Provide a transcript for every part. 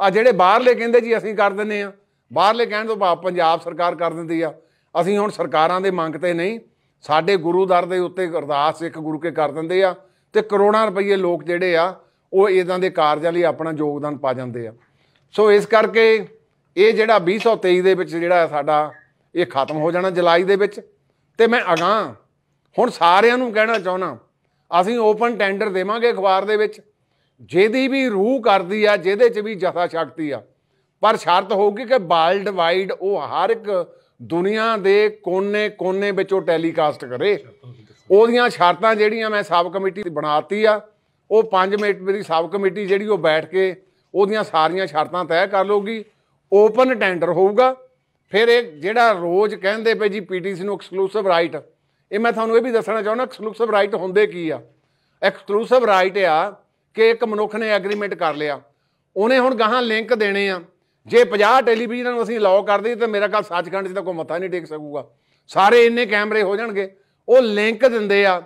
ਆ ਜਿਹੜੇ ਬਾਹਰਲੇ ਕਹਿੰਦੇ ਜੀ ਅਸੀਂ ਕਰ ਦਿੰਨੇ ਆ ਬਾਹਰਲੇ ਕਹਿਣ ਤੋਂ ਭਾਵ ਪੰਜਾਬ ਸਰਕਾਰ ਕਰ ਦਿੰਦੀ ਆ ਅਸੀਂ ਹੁਣ ਸਰਕਾਰਾਂ ਦੇ ਮੰਗ ਤੇ ਨਹੀਂ ਸਾਡੇ ਗੁਰੂ ਦਰ ਦੇ ਉੱਤੇ ਅਰਦਾਸ ਇੱਕ ਗੁਰੂ ਕੇ ਕਰ ਦਿੰਦੇ ਆ ਤੇ ਕਰੋੜਾਂ ਰੁਪਏ ਲੋਕ ਜਿਹੜੇ ਆ ਉਹ ਇਦਾਂ ਦੇ ਕਾਰਜਾਂ ਲਈ ਆਪਣਾ ਯੋਗਦਾਨ ਪਾ ਜਾਂਦੇ ਆ ਸੋ ਇਸ ਕਰਕੇ ਇਹ ਜਿਹੜਾ 2023 ਦੇ ਵਿੱਚ ਜਿਹੜਾ ਸਾਡਾ ਇਹ ਖਤਮ ਹੋ ਜਾਣਾ ਜੁਲਾਈ ਦੇ ਵਿੱਚ ਤੇ ਮੈਂ ਅਗਾਹ ਹੁਣ ਸਾਰਿਆਂ ਨੂੰ ਕਹਿਣਾ ਚਾਹਣਾ ਅਸੀਂ ਓਪਨ ਟੈਂਡਰ ਦੇਵਾਂਗੇ ਅਖਬਾਰ ਦੇ ਵਿੱਚ ਜਿਹਦੀ ਵੀ ਰੂਹ ਕਰਦੀ ਆ ਜਿਹਦੇ 'ਚ ਵੀ ਜਥਾ ਸ਼ਕਤੀ ਆ ਪਰ ਸ਼ਰਤ ਹੋਊਗੀ ਕਿ ਵਰਲਡ ਵਾਈਡ ਉਹ ਹਰ ਇੱਕ ਦੁਨੀਆ ਦੇ ਕੋਨੇ-ਕੋਨੇ ਵਿੱਚ ਉਹ ਟੈਲੀਕਾਸਟ ਕਰੇ ਉਹਦੀਆਂ ਸ਼ਰਤਾਂ ਜਿਹੜੀਆਂ ਮੈਂ ਸਬ ਕਮੇਟੀ ਬਣਾਤੀ ਆ ਉਹ 5 ਮਿੰਟ ਦੀ ਸਬ ਕਮੇਟੀ ਜਿਹੜੀ ਉਹ ਬੈਠ ਕੇ ਉਹਦੀਆਂ ਸਾਰੀਆਂ ਸ਼ਰਤਾਂ ਤੈਅ ਕਰ ਲਊਗੀ ਓਪਨ ਟੈਂਡਰ ਹੋਊਗਾ ਫਿਰ ਇਹ ਜਿਹੜਾ ਰੋਜ਼ ਕਹਿੰਦੇ ਪਏ ਜੀ ਪੀਟੀਸੀ ਨੂੰ ਐਕਸਕਲੂਸਿਵ ਰਾਈਟ ਇਹ ਮੈਂ ਤੁਹਾਨੂੰ ਇਹ ਵੀ ਦੱਸਣਾ ਚਾਹੁੰਦਾ ਐਕਸਕਲੂਸਿਵ ਰਾਈਟ ਹੁੰਦੇ ਕੀ ਆ ਐਕਸਕਲੂਸਿਵ ਰਾਈਟ ਆ ਕਿ ਇੱਕ ਮਨੁੱਖ ਨੇ ਐਗਰੀਮੈਂਟ ਕਰ ਲਿਆ ਉਹਨੇ ਹੁਣ ਗਾਹਾਂ ਲਿੰਕ ਦੇਣੇ ਆ ਜੇ 50 ਟੈਲੀਵਿਜ਼ਨਾਂ ਨੂੰ ਅਸੀਂ ਲਾਓ ਕਰ ਦਈਏ ਤੇ ਮੇਰਾ ਖਿਆਲ ਸੱਚਖੰਡ 'ਚ ਤਾਂ ਕੋਈ ਮਤਾ ਨਹੀਂ ਟੇਕ ਸਕੂਗਾ ਸਾਰੇ ਇੰਨੇ ਕੈਮਰੇ ਹੋ ਜਾਣਗੇ ਉਹ ਲਿੰਕ ਦਿੰਦੇ ਆ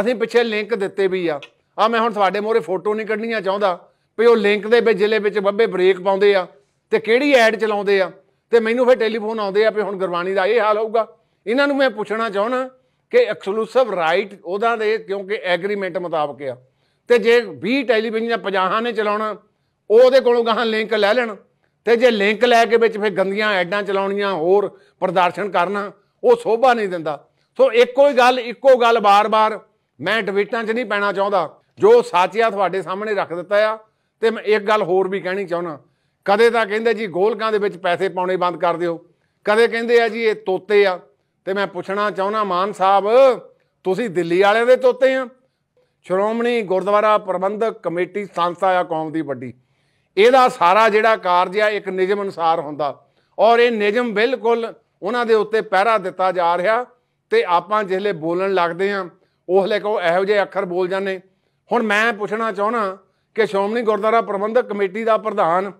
ਅਸੀਂ ਪਿੱਛੇ ਲਿੰਕ ਦਿੱਤੇ ਵੀ ਆ ਆ ਮੈਂ ਹੁਣ ਤੁਹਾਡੇ ਮੋਰੇ ਫੋਟੋ ਨਹੀਂ ਕੱਢਣੀਆਂ ਚਾਹੁੰਦਾ ਵੀ ਉਹ ਲਿੰਕ ਦੇ ਵਿੱਚ ਜ਼ਿਲ੍ਹੇ ਵਿੱਚ ਬੱਬੇ ਬ੍ਰੇਕ ਪਾਉਂਦੇ ਆ ਤੇ ਕਿਹੜੀ ਐਡ ਚਲਾਉਂਦੇ ਆ ਤੇ ਮੈਨੂੰ ਫਿਰ ਟੈਲੀਫੋਨ ਆਉਂਦੇ ਆ ਵੀ ਹੁਣ ਗੁਰਬਾਣੀ ਦਾ ਇਹ ਹਾਲ ਹੋਊਗਾ ਇਹਨਾਂ ਨੂੰ ਮੈਂ ਪੁੱਛਣਾ ਚਾਹਣਾ ਕਿ ਐਕਸਕਲੂਸਿਵ ਰਾਈਟ ਉਹਦਾ ਦੇ ਕਿਉਂਕਿ ਐਗਰੀਮੈਂਟ ਮੁਤਾਬਕ ਆ ਤੇ ਜੇ 20 ਟੈਲੀਵਿਜ਼ਨ ਪਜਾਹਾਂ 50 ਨੇ ਚਲਾਉਣਾ ਉਹਦੇ ਕੋਲੋਂ ਗਾਹਾਂ ਲਿੰਕ ਲੈ ਲੈਣ ਤੇ ਜੇ ਲਿੰਕ ਲੈ ਕੇ ਵਿੱਚ ਫਿਰ ਗੰਦੀਆਂ ਐਡਾਂ ਚਲਾਉਣੀਆਂ ਹੋਰ ਪ੍ਰਦਰਸ਼ਨ ਕਰਨਾ ਉਹ ਸੋਭਾ ਨਹੀਂ ਦਿੰਦਾ ਸੋ ਇੱਕੋ ਹੀ ਗੱਲ ਇੱਕੋ ਗੱਲ ਬਾਰ-ਬਾਰ ਮੈਂ ਡਿਬੇਟਾਂ 'ਚ ਨਹੀਂ ਪੈਣਾ ਚਾਹੁੰਦਾ ਜੋ ਸਾਚਿਆ ਤੁਹਾਡੇ ਸਾਹਮਣੇ ਰੱਖ ਦਿੱਤਾ ਆ ਤੇ ਮੈਂ ਇੱਕ ਗੱਲ ਹੋਰ ਵੀ ਕਹਿਣੀ ਚਾਹੁੰਦਾ ਕਦੇ ਤਾਂ ਕਹਿੰਦੇ ਜੀ ਗੋਲਕਾਂ ਦੇ ਵਿੱਚ ਪੈਸੇ ਪਾਉਣੇ ਬੰਦ ਕਰ ਦਿਓ ਕਦੇ ਕਹਿੰਦੇ ਆ ਜੀ ਇਹ ਤੋਤੇ ਆ ਤੇ ਮੈਂ ਪੁੱਛਣਾ ਚਾਹੁੰਦਾ ਮਾਨ ਸਾਹਿਬ ਤੁਸੀਂ ਦਿੱਲੀ ਵਾਲਿਆਂ ਦੇ ਤੋਤੇ ਆ ਸ਼੍ਰੋਮਣੀ ਗੁਰਦੁਆਰਾ ਪ੍ਰਬੰਧਕ ਕਮੇਟੀ ਸੰਸਥਾ ਆ ਕੌਮ ਦੀ ਵੱਡੀ ਇਹਦਾ ਸਾਰਾ ਜਿਹੜਾ ਕਾਰਜ ਆ ਇੱਕ ਨਿਯਮ ਅਨੁਸਾਰ ਹੁੰਦਾ ਔਰ ਇਹ ਨਿਯਮ ਬਿਲਕੁਲ ਉਹਨਾਂ ਦੇ ਉੱਤੇ ਪਹਿਰਾ ਦਿੱਤਾ ਜਾ ਰਿਹਾ ਤੇ ਆਪਾਂ ਲਈ ਬੋਲਣ ਲੱਗਦੇ ਆ ਉਸ ਲਈ ਕੋ ਇਹੋ ਜਿਹੇ ਅੱਖਰ ਬੋਲ ਜਾਂਦੇ ਹੁਣ ਮੈਂ ਪੁੱਛਣਾ ਚਾਹਣਾ ਕਿ ਸ਼੍ਰੋਮਣੀ ਗੁਰਦੁਆਰਾ ਪ੍ਰਬੰਧਕ ਕਮੇਟੀ ਦਾ ਪ੍ਰਧਾਨ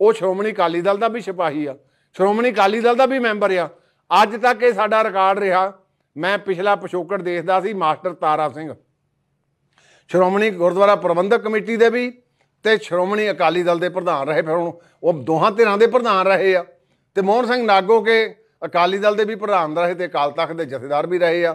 ਉਹ ਸ਼੍ਰੋਮਣੀ ਅਕਾਲੀ ਦਲ ਦਾ ਵੀ ਸਿਪਾਹੀ ਆ ਸ਼੍ਰੋਮਣੀ ਅਕਾਲੀ ਦਲ ਦਾ ਵੀ ਮੈਂਬਰ ਆ ਅੱਜ ਤੱਕ ਇਹ ਸਾਡਾ ਰਿਕਾਰਡ ਰਿਹਾ ਮੈਂ ਪਿਛਲਾ ਪਿਛੋਕੜ ਦੇਖਦਾ ਸੀ ਮਾਸਟਰ ਤਾਰਾ ਸਿੰਘ ਸ਼੍ਰੋਮਣੀ ਗੁਰਦੁਆਰਾ ਪ੍ਰਬੰਧਕ ਕਮੇਟੀ ਦੇ ਵੀ ਤੇ ਸ਼੍ਰੋਮਣੀ ਅਕਾਲੀ ਦਲ ਦੇ ਪ੍ਰਧਾਨ ਰਹੇ ਫਿਰ ਉਹ ਦੋਹਾਂ ਧਿਰਾਂ ਦੇ ਪ੍ਰਧਾਨ ਰਹੇ ਆ ਤੇ ਮੋਹਨ ਸਿੰਘ ਨਾਗੋ ਕੇ ਅਕਾਲੀ ਦਲ ਦੇ ਵੀ ਪ੍ਰਧਾਨ ਰਹੇ ਤੇ ਅਕਾਲ ਤਖਤ ਦੇ ਜਥੇਦਾਰ ਵੀ ਰਹੇ ਆ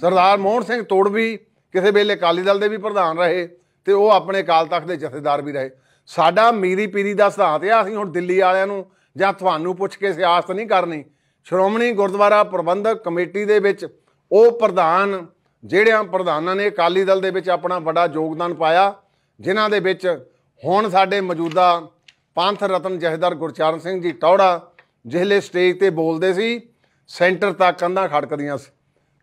ਸਰਦਾਰ ਮੋਹਨ ਸਿੰਘ ਤੋੜਵੀ ਕਿਸੇ ਵੇਲੇ ਅਕਾਲੀ ਦਲ ਦੇ ਵੀ ਪ੍ਰਧਾਨ ਰਹੇ ਤੇ ਉਹ ਆਪਣੇ ਅਕਾਲ ਤਖਤ ਦੇ ਜਥੇਦਾਰ ਵੀ ਰਹੇ ਸਾਡਾ ਮੀਰੀ ਪੀਰੀ ਦਾ ਸਿਧਾਂਤ ਆ ਅਸੀਂ ਹੁਣ ਦਿੱਲੀ ਵਾਲਿਆਂ ਨੂੰ ਜਾਂ ਤੁਹਾਨੂੰ ਪੁੱਛ ਕੇ ਸਿਆਸਤ ਨਹੀਂ ਕਰਨੀ ਸ਼੍ਰੋਮਣੀ ਗੁਰਦੁਆਰਾ ਪ੍ਰਬੰਧਕ ਕਮੇਟੀ ਦੇ ਵਿੱਚ ਉਹ ਪ੍ਰਧਾਨ ਜਿਹੜਿਆਂ ਪ੍ਰਧਾਨਾਂ ਨੇ ਅਕਾਲੀ ਦਲ ਦੇ ਵਿੱਚ ਆਪਣਾ ਵੱਡਾ ਯੋਗਦਾਨ ਪਾਇਆ ਜਿਨ੍ਹਾਂ ਦੇ ਵਿੱਚ ਹੁਣ ਸਾਡੇ ਮੌਜੂਦਾ ਪੰਥ ਰਤਨ ਜਹੇਦਾਰ ਗੁਰਚਰਨ ਸਿੰਘ ਜੀ ਟੌੜਾ ਜਿਹਲੇ ਸਟੇਜ ਤੇ ਬੋਲਦੇ ਸੀ ਸੈਂਟਰ ਤੱਕ ਕੰਧਾਂ ਖੜਕਦੀਆਂ ਸੀ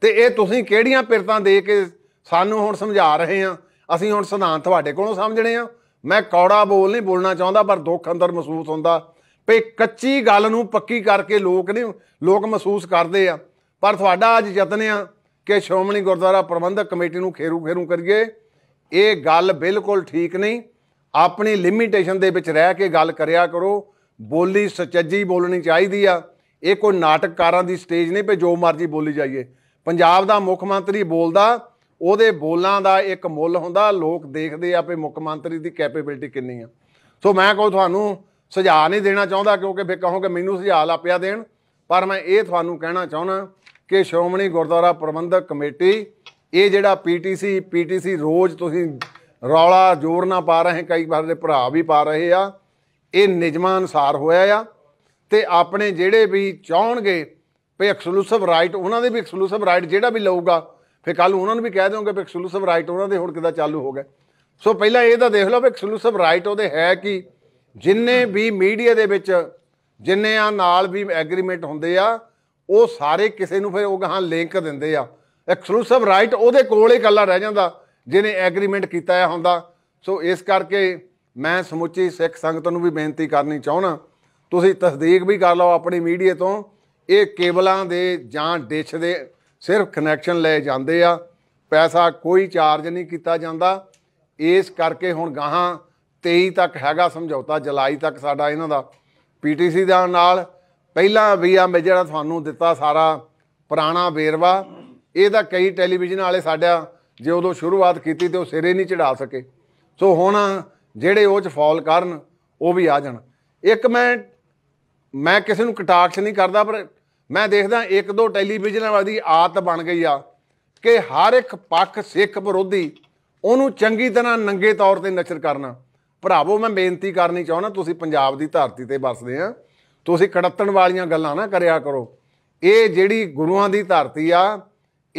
ਤੇ ਇਹ ਤੁਸੀਂ ਕਿਹੜੀਆਂ ਪਿਰਤਾਂ ਦੇ ਕੇ ਸਾਨੂੰ ਹੁਣ ਸਮਝਾ ਰਹੇ ਆ ਅਸੀਂ ਹੁਣ ਸਿਧਾਂਤ ਤੁਹਾਡੇ ਕੋਲੋਂ ਸਮਝਣੇ ਆ ਮੈਂ ਕੌੜਾ ਬੋਲ ਨਹੀਂ ਬੋਲਣਾ ਚਾਹੁੰਦਾ ਪਰ ਦੁੱਖ ਅੰਦਰ ਮਹਿਸੂਸ ਹੁੰਦਾ ਵੀ ਕੱਚੀ ਗੱਲ ਨੂੰ ਪੱਕੀ ਕਰਕੇ ਲੋਕ ਨੇ ਲੋਕ ਮਹਿਸੂਸ ਕਰਦੇ ਆ ਪਰ ਤੁਹਾਡਾ ਅੱਜ ਯਤਨ ਆ ਕਿ ਸ਼੍ਰੋਮਣੀ ਗੁਰਦੁਆਰਾ ਪ੍ਰਬੰਧਕ ਕਮੇਟੀ ਨੂੰ ਖੇਰੂ ਖੇਰੂ ਕਰੀਏ ਇਹ ਗੱਲ ਬਿਲਕੁਲ ਠੀਕ ਨਹੀਂ ਆਪਣੀ ਲਿਮਿਟੇਸ਼ਨ ਦੇ ਵਿੱਚ ਰਹਿ ਕੇ ਗੱਲ ਕਰਿਆ ਕਰੋ ਬੋਲੀ ਸੱਚੀ ਬੋਲਣੀ ਚਾਹੀਦੀ ਆ ਇਹ ਕੋਈ ਨਾਟਕਕਾਰਾਂ ਦੀ ਸਟੇਜ ਨਹੀਂ ਪੇ ਜੋ ਮਰਜ਼ੀ ਬੋਲੀ ਜਾਈਏ ਪੰਜਾਬ ਦਾ ਮੁੱਖ ਮੰਤਰੀ ਬੋਲਦਾ ਉਹਦੇ ਬੋਲਾਂ ਦਾ ਇੱਕ ਮੁੱਲ ਹੁੰਦਾ ਲੋਕ ਦੇਖਦੇ ਆ ਪੇ ਮੁੱਖ ਮੰਤਰੀ ਦੀ ਕੈਪੇਬਿਲਿਟੀ ਕਿੰਨੀ ਆ ਸੋ ਮੈਂ ਕਹੋ ਤੁਹਾਨੂੰ ਸੁਝਾਅ ਨਹੀਂ ਦੇਣਾ ਚਾਹੁੰਦਾ ਕਿਉਂਕਿ ਫੇ ਕਹੋਗੇ ਮੈਨੂੰ ਸੁਝਾਅ ਲਾਪਿਆ ਦੇਣ ਪਰ ਮੈਂ ਇਹ ਤੁਹਾਨੂੰ ਕਹਿਣਾ ਚਾਹੁੰਦਾ ਕਿ ਸ਼੍ਰੋਮਣੀ ਗੁਰਦੁਆਰਾ ਪ੍ਰਬੰਧਕ ਕਮੇਟੀ ਇਹ ਜਿਹੜਾ ਪੀਟੀਸੀ ਪੀਟੀਸੀ ਰੋਜ਼ ਤੁਸੀਂ ਰੌਲਾ ਜੋਰ ਨਾ ਪਾ ਰਹੇ ਕਈ ਵਾਰ ਦੇ ਭਰਾ ਵੀ ਪਾ ਰਹੇ ਆ ਇਹ ਨਿਜਮਾ ਅਨੁਸਾਰ ਹੋਇਆ ਆ ਤੇ ਆਪਣੇ ਜਿਹੜੇ ਵੀ ਚਾਹਣਗੇ ਵੀ ਐਕਸਕਲੂਸਿਵ ਰਾਈਟ ਉਹਨਾਂ ਦੇ ਵੀ ਐਕਸਕਲੂਸਿਵ ਰਾਈਟ ਜਿਹੜਾ ਵੀ ਲਊਗਾ ਫੇ ਕੱਲ ਉਹਨਾਂ ਨੂੰ ਵੀ ਕਹਿ ਦਿਓਗੇ ਵੀ ਐਕਸਕਲੂਸਿਵ ਰਾਈਟ ਉਹਨਾਂ ਦੇ ਹੁਣ ਕਿਦਾਂ ਚਾਲੂ ਹੋ ਗਏ ਸੋ ਪਹਿਲਾਂ ਇਹ ਤਾਂ ਦੇਖ ਲਓ ਵੀ ਐਕਸਕਲੂਸਿਵ ਰਾਈਟ ਉਹਦੇ ਹੈ ਕਿ ਜਿੰਨੇ ਵੀ ਮੀਡੀਆ ਦੇ ਵਿੱਚ ਜਿੰਨੇ ਆ ਨਾਲ ਵੀ ਐਗਰੀਮੈਂਟ ਹੁੰਦੇ ਆ ਉਹ ਸਾਰੇ ਕਿਸੇ ਨੂੰ ਫਿਰ ਉਹ ਗਾਂ ਲਿੰਕ ਦਿੰਦੇ ਆ ਐਕਸਕਲੂਸਿਵ ਰਾਈਟ ਉਹਦੇ ਕੋਲ ਹੀ ਇਕੱਲਾ ਰਹਿ ਜਾਂਦਾ ਜਿਹਨੇ ਐਗਰੀਮੈਂਟ ਕੀਤਾ ਆ ਹੁੰਦਾ ਸੋ ਇਸ ਕਰਕੇ ਮੈਂ ਸਮੁੱਚੀ ਸਿੱਖ ਸੰਗਤ ਨੂੰ ਵੀ ਬੇਨਤੀ ਕਰਨੀ ਚਾਹਣਾ ਤੁਸੀਂ ਤਸਦੀਕ ਵੀ ਕਰ ਲਓ ਆਪਣੀ ਮੀਡੀਆ ਤੋਂ ਇਹ ਕੇਬਲਾਂ ਦੇ ਜਾਂ ਡਿਸ਼ ਦੇ ਸਿਰਫ ਕਨੈਕਸ਼ਨ ਲੈ ਜਾਂਦੇ ਆ ਪੈਸਾ ਕੋਈ ਚਾਰਜ ਨਹੀਂ ਕੀਤਾ ਜਾਂਦਾ ਇਸ ਕਰਕੇ ਹੁਣ ਗਾਹਾਂ 23 ਤੱਕ ਹੈਗਾ ਸਮਝੌਤਾ ਜੁਲਾਈ ਤੱਕ ਸਾਡਾ ਇਹਨਾਂ ਦਾ ਪੀਟੀਸੀ ਦੇ ਨਾਲ ਪਹਿਲਾਂ ਵੀ ਆ ਮੈਂ ਜਿਹੜਾ ਤੁਹਾਨੂੰ ਦਿੱਤਾ ਸਾਰਾ ਪੁਰਾਣਾ ਵੇਰਵਾ ਇਹਦਾ ਕਈ ਟੈਲੀਵਿਜ਼ਨ ਵਾਲੇ ਸਾਡਾ ਜੇ ਉਦੋਂ ਸ਼ੁਰੂਆਤ ਕੀਤੀ ਤੇ ਉਹ ਸਿਰੇ ਨਹੀਂ ਚੜਾ ਸਕੇ ਸੋ ਹੁਣ ਜਿਹੜੇ ਉਹ ਚ ਫਾਲ ਕਰਨ ਉਹ ਵੀ ਆ ਜਾਣ ਇੱਕ ਮੈਂ ਮੈਂ ਕਿਸੇ ਨੂੰ ਕਟਾਕਸ਼ ਨਹੀਂ ਕਰਦਾ ਪਰ ਮੈਂ ਦੇਖਦਾ ਇੱਕ ਦੋ ਟੈਲੀਵਿਜ਼ਨ ਵਾਲੀ ਆਤ ਬਣ ਗਈ ਆ ਕਿ ਹਰ ਇੱਕ ਪੱਖ ਸਿੱਖ ਵਿਰੋਧੀ ਉਹਨੂੰ ਚੰਗੀ ਤਰ੍ਹਾਂ ਨੰਗੇ ਤੌਰ ਤੇ ਨਸ਼ਰ ਕਰਨਾ ਭਰਾਵੋ ਮੈਂ ਬੇਨਤੀ ਕਰਨੀ ਚਾਹੁੰਦਾ ਤੁਸੀਂ ਪੰਜਾਬ ਦੀ ਧਰਤੀ ਤੇ ਵਸਦੇ ਆ ਤੁਸੀਂ ਕੜੱਤਣ ਵਾਲੀਆਂ ਗੱਲਾਂ ਨਾ ਕਰਿਆ ਕਰੋ ਇਹ ਜਿਹੜੀ ਗੁਰੂਆਂ ਦੀ ਧਰਤੀ ਆ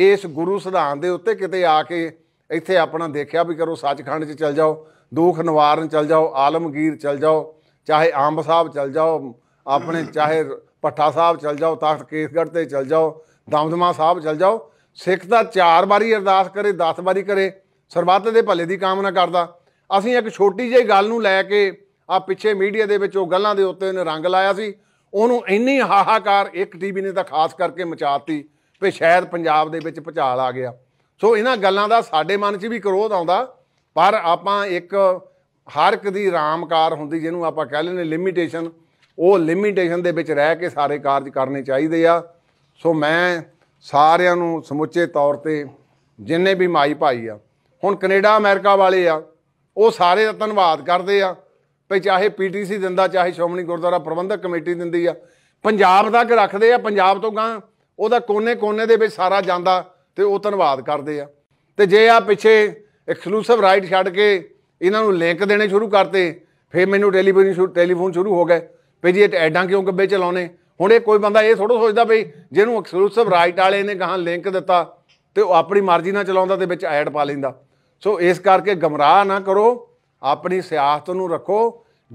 ਇਸ ਗੁਰੂ ਸਿਧਾਂਤ ਦੇ ਉੱਤੇ ਕਿਤੇ ਆ ਕੇ ਇੱਥੇ ਆਪਣਾ ਦੇਖਿਆ ਵੀ ਕਰੋ ਸੱਚਖੰਡ 'ਚ ਚਲ ਜਾਓ ਦੁੱਖ ਨਿਵਾਰਨ ਚਲ ਜਾਓ ਆਲਮਗੀਰ ਚਲ ਜਾਓ ਚਾਹੇ ਆਂਬ ਸਾਹਿਬ ਚਲ ਜਾਓ ਆਪਣੇ ਚਾਹੇ ਪੱਠਾ ਸਾਹਿਬ ਚਲ ਜਾਓ ਤਖਤ ਕੇਸਗੜ੍ਹ ਤੇ ਚਲ ਜਾਓ ਦਮਦਮਾ ਸਾਹਿਬ ਚਲ ਜਾਓ ਸਿੱਖ ਤਾਂ ਚਾਰ ਵਾਰੀ ਅਰਦਾਸ ਕਰੇ 10 ਵਾਰੀ ਕਰੇ ਸਰਬੱਤ ਦੇ ਭਲੇ ਦੀ ਕਾਮਨਾ ਕਰਦਾ ਅਸੀਂ ਇੱਕ ਛੋਟੀ ਜਿਹੀ ਗੱਲ ਨੂੰ ਲੈ ਕੇ ਆ ਪਿੱਛੇ ਮੀਡੀਆ ਦੇ ਵਿੱਚ ਉਹ ਗੱਲਾਂ ਦੇ ਉੱਤੇ ਉਹਨੇ ਰੰਗ ਲਾਇਆ ਸੀ ਉਹਨੂੰ ਇੰਨੀ ਹਾਹਾਕਾਰ ਇੱਕ ਟੀਵੀ ਨੇ ਤਾਂ ਖਾਸ ਕਰਕੇ ਮਚਾਤੀ ਵੀ ਸ਼ਾਇਦ ਪੰਜਾਬ ਦੇ ਵਿੱਚ ਭਚਾਲ ਆ ਗਿਆ ਸੋ ਇਹਨਾਂ ਗੱਲਾਂ ਦਾ ਸਾਡੇ ਮਨ 'ਚ ਵੀ ਕਰੋਧ ਆਉਂਦਾ ਪਰ ਆਪਾਂ ਇੱਕ ਹਰ ਇੱਕ ਦੀ ਰਾਮਕਾਰ ਹੁੰਦੀ ਜਿਹਨੂੰ ਆਪਾਂ ਕਹਿ ਲੈਨੇ ਲਿਮਿਟੇਸ਼ਨ ਉਹ ਲਿਮਿਟੇਸ਼ਨ ਦੇ ਵਿੱਚ ਰਹਿ ਕੇ ਸਾਰੇ ਕਾਰਜ ਕਰਨੇ ਚਾਹੀਦੇ ਆ ਸੋ ਮੈਂ ਸਾਰਿਆਂ ਨੂੰ ਸਮੁੱਚੇ ਤੌਰ ਤੇ ਜਿੰਨੇ ਵੀ ਮਾਈ ਭਾਈ ਆ ਹੁਣ ਕੈਨੇਡਾ ਅਮਰੀਕਾ ਵਾਲੇ ਆ ਉਹ ਸਾਰੇ ਦਾ ਧੰਨਵਾਦ ਕਰਦੇ ਆ ਪਈ ਚਾਹੇ ਪੀਟੀਸੀ ਦਿੰਦਾ ਚਾਹੇ ਸ਼ੋਮਣੀ ਗੁਰਦੁਆਰਾ ਪ੍ਰਬੰਧਕ ਕਮੇਟੀ ਦਿੰਦੀ ਆ ਪੰਜਾਬ ਤੱਕ ਰੱਖਦੇ ਆ ਪੰਜਾਬ ਤੋਂ ਗਾਂ ਉਹਦਾ ਕੋਨੇ-ਕੋਨੇ ਦੇ ਵਿੱਚ ਸਾਰਾ ਜਾਂਦਾ ਤੇ ਉਹ ਧੰਨਵਾਦ ਕਰਦੇ ਆ ਤੇ ਜੇ ਆ ਪਿੱਛੇ ਐਕਸਕਲੂਸਿਵ ਰਾਈਟ ਛੱਡ ਕੇ ਇਹਨਾਂ ਨੂੰ ਲਿੰਕ ਦੇਣੇ ਸ਼ੁਰੂ ਕਰਤੇ ਫੇਰ ਮੈਨੂੰ ਟੈਲੀਫੋਨ ਟੈਲੀਫੋਨ ਸ਼ੁਰੂ ਹੋ ਗਏ ਪਈ ਜੀ ਇਹ ਐਡਾਂ ਕਿਉਂ ਗੱਬੇ ਚਲਾਉਨੇ ਹੁਣ ਇਹ ਕੋਈ ਬੰਦਾ ਇਹ ਥੋੜਾ ਸੋਚਦਾ ਭਈ ਜਿਹਨੂੰ ਐਕਸਕਲੂਸਿਵ ਰਾਈਟ ਵਾਲੇ ਨੇ ਗਾਂ ਲਿੰਕ ਦਿੱਤਾ ਤੇ ਉਹ ਆਪਣੀ ਮਰਜ਼ੀ ਨਾਲ ਚਲਾਉਂਦਾ ਤੇ ਵਿੱਚ ਐਡ ਪਾ ਲੈਂਦਾ ਸੋ ਇਸ ਕਰਕੇ ਗਮਰਾਹ ਨਾ ਕਰੋ ਆਪਣੀ ਸਿਆਸਤ ਨੂੰ ਰੱਖੋ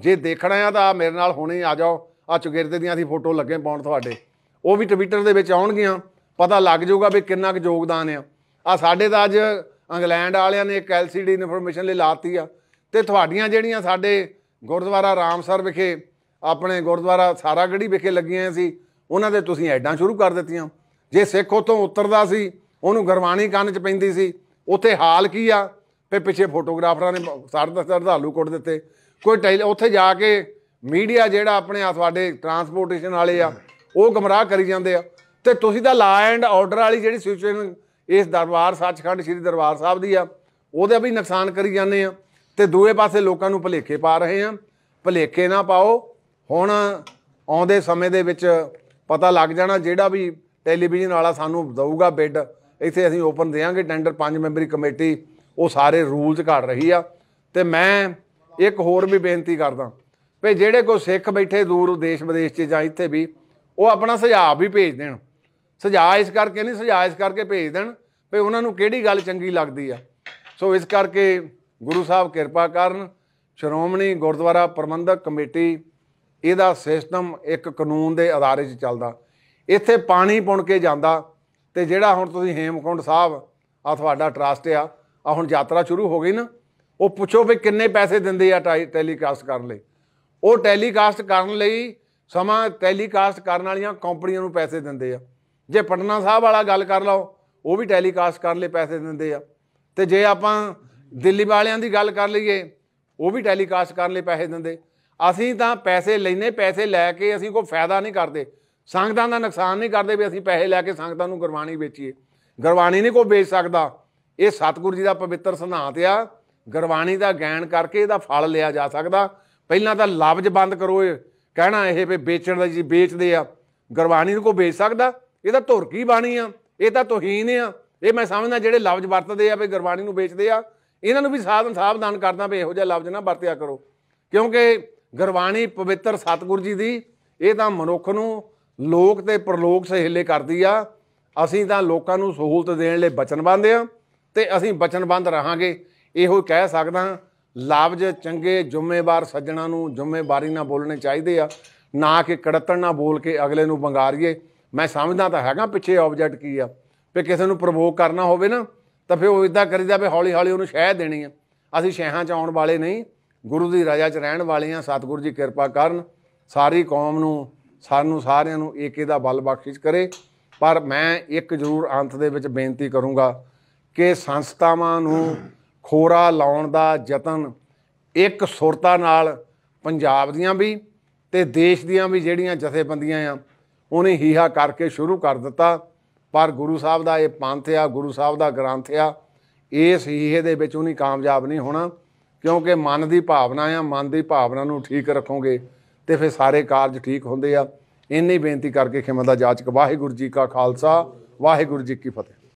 ਜੇ ਦੇਖਣਾ ਆ ਤਾਂ ਮੇਰੇ ਨਾਲ ਹੁਣੇ ਆ ਜਾਓ ਆ ਚੁਗਿਰਦੇ ਦੀਆਂ ਦੀ ਫੋਟੋ ਲੱਗੇ ਪਾਉਣ ਤੁਹਾਡੇ ਉਹ ਵੀ ਟਵਿੱਟਰ ਦੇ ਵਿੱਚ ਆਉਣਗੀਆਂ ਪਤਾ ਲੱਗ ਜਾਊਗਾ ਵੀ ਕਿੰਨਾ ਕੁ ਯੋਗਦਾਨ ਆ ਆ ਸਾਡੇ ਤਾਂ ਅੱਜ ਇੰਗਲੈਂਡ ਵਾਲਿਆਂ ਨੇ ਇੱਕ ਐਲਸੀਡੀ ਇਨਫੋਰਮੇਸ਼ਨ ਲਈ ਲਾਤੀ ਆ ਤੇ ਤੁਹਾਡੀਆਂ ਜਿਹੜੀਆਂ ਸਾਡੇ ਗੁਰਦੁਆਰਾ ਰਾਮਸਰ ਵਿਖੇ ਆਪਣੇ ਗੁਰਦੁਆਰਾ ਸਾਰਾਗੜੀ ਵਿਖੇ ਲੱਗੀਆਂ ਸੀ ਉਹਨਾਂ ਦੇ ਤੁਸੀਂ ਐਡਾਂ ਸ਼ੁਰੂ ਕਰ ਦਿੱਤੀਆਂ ਜੇ ਸਿੱਖ ਉਤੋਂ ਉਤਰਦਾ ਸੀ ਉਹਨੂੰ ਗਰਵਾਣੀ ਕੰਨ 'ਚ ਪੈਂਦੀ ਸੀ ਉੱਥੇ ਹਾਲ ਕੀ ਆ ਫਿਰ ਪਿੱਛੇ ਫੋਟੋਗ੍ਰਾਫਰਾਂ ਨੇ ਸਾਰੇ ਹਾਲੂ ਕੁੱਟ ਦਿੱਤੇ ਕੋਈ ਟੈਲ ਉੱਥੇ ਜਾ ਕੇ ਮੀਡੀਆ ਜਿਹੜਾ ਆਪਣੇ ਆ ਤੁਹਾਡੇ ਟਰਾਂਸਪੋਰਟੇਸ਼ਨ ਵਾਲੇ ਆ ਉਹ ਗਮਰਾਹ ਕਰੀ ਜਾਂਦੇ ਆ ਤੇ ਤੁਸੀਂ ਤਾਂ ਲਾ ਐਂਡ ਆਰਡਰ ਵਾਲੀ ਜਿਹੜੀ ਸਿਚੁਏਸ਼ਨ ਇਸ ਦਰਬਾਰ ਸੱਚਖੰਡ ਸ੍ਰੀ ਦਰਬਾਰ ਸਾਹਿਬ ਦੀ ਆ ਉਹਦੇ ਵੀ ਨੁਕਸਾਨ ਕਰੀ ਜਾਂਦੇ ਆ ਤੇ ਦੂਏ ਪਾਸੇ ਲੋਕਾਂ ਨੂੰ ਭਲੇਖੇ ਪਾ ਰਹੇ ਆ ਭਲੇਖੇ ਨਾ ਪਾਓ ਹੁਣ ਆਉਂਦੇ ਸਮੇਂ ਦੇ ਵਿੱਚ ਪਤਾ ਲੱਗ ਜਾਣਾ ਜਿਹੜਾ ਵੀ ਟੈਲੀਵਿਜ਼ਨ ਵਾਲਾ ਸਾਨੂੰ ਦਊਗਾ ਬਿੱਡ ਇੱਥੇ ਅਸੀਂ ਓਪਨ ਦੇਾਂਗੇ ਟੈਂਡਰ ਪੰਜ ਮੈਂਬਰੀ ਕਮੇਟੀ ਉਹ ਸਾਰੇ ਰੂਲਸ ਘੜ ਰਹੀ ਆ ਤੇ ਮੈਂ ਇੱਕ ਹੋਰ ਵੀ ਬੇਨਤੀ ਕਰਦਾ ਵੀ ਜਿਹੜੇ ਕੋ ਸਿੱਖ ਬੈਠੇ ਦੂਰ ਦੇਸ਼ ਵਿਦੇਸ਼ 'ਚ ਜਾਂ ਇੱਥੇ ਵੀ ਉਹ ਆਪਣਾ ਸੁਝਾਅ ਵੀ ਭੇਜ ਦੇਣ ਸੁਝਾਅ ਇਸ ਕਰਕੇ ਨਹੀਂ ਸੁਝਾਅ ਇਸ ਕਰਕੇ ਭੇਜ ਦੇਣ ਵੀ ਉਹਨਾਂ ਨੂੰ ਕਿਹੜੀ ਗੱਲ ਚੰਗੀ ਲੱਗਦੀ ਆ ਸੋ ਇਸ ਕਰਕੇ ਗੁਰੂ ਸਾਹਿਬ ਕਿਰਪਾ ਕਰਨ ਸ਼੍ਰੋਮਣੀ ਗੁਰਦੁਆਰਾ ਪ੍ਰਬੰਧਕ ਕਮੇਟੀ ਇਹਦਾ ਸਿਸਟਮ ਇੱਕ ਕਾਨੂੰਨ ਦੇ ਆਧਾਰੇ 'ਚ ਚੱਲਦਾ ਇੱਥੇ ਪਾਣੀ ਪੁਣ ਕੇ ਜਾਂਦਾ ਤੇ ਜਿਹੜਾ ਹੁਣ ਤੁਸੀਂ ਹੇਮਕੁੰਡ ਸਾਹਿਬ ਆ ਤੁਹਾਡਾ ਟਰਸਟ ਆ ਆ ਹੁਣ ਯਾਤਰਾ ਸ਼ੁਰੂ ਹੋ ਗਈ ਨਾ ਉਹ ਪੁੱਛੋ ਵੀ ਕਿੰਨੇ ਪੈਸੇ ਦਿੰਦੇ ਆ ਟੈਲੀਕਾਸਟ ਕਰਨ ਲਈ ਉਹ ਟੈਲੀਕਾਸਟ ਕਰਨ ਲਈ ਸਮਾਂ ਟੈਲੀਕਾਸਟ ਕਰਨ ਵਾਲੀਆਂ ਕੰਪਨੀਆਂ ਨੂੰ ਪੈਸੇ ਦਿੰਦੇ ਆ ਜੇ ਪਟਨਾ ਸਾਹਿਬ ਵਾਲਾ ਗੱਲ ਕਰ ਲਓ ਉਹ ਵੀ ਟੈਲੀਕਾਸਟ ਕਰਨ ਲਈ ਪੈਸੇ ਦਿੰਦੇ ਆ ਤੇ ਜੇ ਆਪਾਂ ਦਿੱਲੀ ਵਾਲਿਆਂ ਦੀ ਗੱਲ ਕਰ ਲਈਏ ਉਹ ਵੀ ਟੈਲੀਕਾਸਟ ਕਰਨ ਲਈ ਪੈਸੇ ਦਿੰਦੇ ਅਸੀਂ ਤਾਂ ਪੈਸੇ ਲੈਨੇ ਪੈਸੇ ਲੈ ਕੇ ਅਸੀਂ ਕੋਈ ਫਾਇਦਾ ਨਹੀਂ ਕਰਦੇ ਸੰਗਤਾਂ ਦਾ ਨੁਕਸਾਨ ਨਹੀਂ ਕਰਦੇ ਵੀ ਅਸੀਂ ਪੈਸੇ ਲੈ ਕੇ ਸੰਗਤਾਂ ਨੂੰ ਗੁਰਬਾਣੀ ਵੇਚੀਏ ਗੁਰਬਾਣੀ ਨਹੀਂ ਕੋਈ ਵੇਚ ਸਕਦਾ ਇਹ ਸਤਿਗੁਰੂ ਜੀ ਦਾ ਪਵਿੱਤਰ ਸਿਧਾਂਤ ਆ ਗੁਰਬਾਣੀ ਦਾ ਗਿਆਨ ਕਰਕੇ ਇਹਦਾ ਫਲ ਲਿਆ ਜਾ ਸਕਦਾ ਪਹਿਲਾਂ ਤਾਂ ਲਬਜ ਬੰਦ ਕਰੋ ਇਹ ਕਹਿਣਾ ਇਹ ਵੀ ਵੇਚਣ ਦਾ ਜੀ ਵੇਚਦੇ ਆ ਗੁਰਬਾਣੀ ਨੂੰ ਕੋ ਵੇਚ ਸਕਦਾ ਇਹ ਤਾਂ ਧੁਰ ਕੀ ਬਾਣੀ ਆ ਇਹ ਤਾਂ ਤੋਹੀਨ ਆ ਇਹ ਮੈਂ ਸਮਝਦਾ ਜਿਹੜੇ ਲਬਜ ਵਰਤਦੇ ਆ ਵੀ ਗੁਰਬਾਣੀ ਨੂੰ ਵੇਚਦੇ ਆ ਇਹਨਾਂ ਨੂੰ ਵੀ ਸਾਧਨ ਸਾਵਧਾਨ ਕਰਦਾ ਵੀ ਇਹੋ ਜਿਹਾ ਲਬਜ ਨਾ ਵਰਤਿਆ ਕਰੋ ਕਿਉਂਕਿ ਗੁਰਬਾਣੀ ਪਵਿੱਤਰ ਸਤਿਗੁਰੂ ਜੀ ਦੀ ਇਹ ਤਾਂ ਮਨੁੱਖ ਨੂੰ ਲੋਕ ਤੇ ਪ੍ਰਲੋਕ ਸਹੇਲੇ ਕਰਦੀ ਆ ਅਸੀਂ ਤਾਂ ਲੋਕਾਂ ਨੂੰ ਸਹੂਲਤ ਦੇਣ ਲਈ ਬੰਦੇ ਆ ਤੇ ਅਸੀਂ ਬਚਨਬੰਦ ਰਹਾਂਗੇ ਇਹੋ ਕਹਿ ਸਕਦਾ ਲਾਭਜ ਚੰਗੇ ਜ਼ਿੰਮੇਵਾਰ ਸੱਜਣਾ ਨੂੰ ਜ਼ਿੰਮੇਵਾਰੀ ਨਾਲ ਬੋਲਣੇ ਚਾਹੀਦੇ ਆ ਨਾ ਕਿ ਕੜਤਣ ਨਾਲ ਬੋਲ ਕੇ ਅਗਲੇ ਨੂੰ ਬੰਗਾਰੀਏ ਮੈਂ ਸਮਝਦਾ ਤਾਂ ਹੈਗਾ ਪਿੱਛੇ ਆਬਜੈਕਟ ਕੀ ਆ ਵੀ ਕਿਸੇ ਨੂੰ ਪ੍ਰੋਵੋਕ ਕਰਨਾ ਹੋਵੇ ਨਾ ਤਾਂ ਫਿਰ ਉਹ ਇਦਾਂ ਕਰੀਦਾ ਵੀ ਹੌਲੀ ਹੌਲੀ ਉਹਨੂੰ ਸ਼ਹਿ ਦੇਣੀ ਆ ਅਸੀਂ ਸ਼ਹਿਾਂ 'ਚ ਆਉਣ ਵਾਲੇ ਨਹੀਂ ਗੁਰੂ ਦੀ ਰਾਜਾ 'ਚ ਰਹਿਣ ਵਾਲੇ ਆ ਸਤਿਗੁਰੂ ਜੀ ਕਿਰਪਾ ਕਰਨ ਸਾਰੀ ਕੌਮ ਨੂੰ ਸਾਨੂੰ ਸਾਰਿਆਂ ਨੂੰ ਏਕੇ ਦਾ ਬਲ ਬਖਸ਼ਿਸ਼ ਕਰੇ ਪਰ ਮੈਂ ਇੱਕ ਜ਼ਰੂਰ ਅੰਤ ਦੇ ਵਿੱਚ ਬੇਨਤੀ ਕਰੂੰਗਾ ਕਿ ਸੰਸਥਾਵਾਂ ਨੂੰ ਖੋਰਾ ਲਾਉਣ ਦਾ ਯਤਨ ਇੱਕ ਸੁਰਤਾ ਨਾਲ ਪੰਜਾਬ ਦੀਆਂ ਵੀ ਤੇ ਦੇਸ਼ ਦੀਆਂ ਵੀ ਜਿਹੜੀਆਂ ਜਥੇਬੰਦੀਆਂ ਆ ਉਹਨੇ ਹੀਹਾ ਕਰਕੇ ਸ਼ੁਰੂ ਕਰ ਦਿੱਤਾ ਪਰ ਗੁਰੂ ਸਾਹਿਬ ਦਾ ਇਹ ਪੰਥ ਆ ਗੁਰੂ ਸਾਹਿਬ ਦਾ ਗ੍ਰੰਥ ਆ ਇਸ ਹੀਹੇ ਦੇ ਵਿੱਚ ਉਹਨੇ ਕਾਮਯਾਬ ਨਹੀਂ ਹੋਣਾ ਕਿਉਂਕਿ ਮਨ ਦੀ ਭਾਵਨਾ ਆ ਮਨ ਦੀ ਭਾਵਨਾ ਨੂੰ ਠੀਕ ਰੱਖੋਗੇ ਤੇ ਫਿਰ ਸਾਰੇ ਕਾਰਜ ਠੀਕ ਹੁੰਦੇ ਆ ਇੰਨੀ ਬੇਨਤੀ ਕਰਕੇ ਖਿਮਾ ਦਾ ਜਾਚਕ ਵਾਹਿਗੁਰੂ ਜੀ ਕਾ ਖਾਲਸਾ ਵਾਹਿਗੁਰੂ ਜੀ ਕੀ ਫਤਿਹ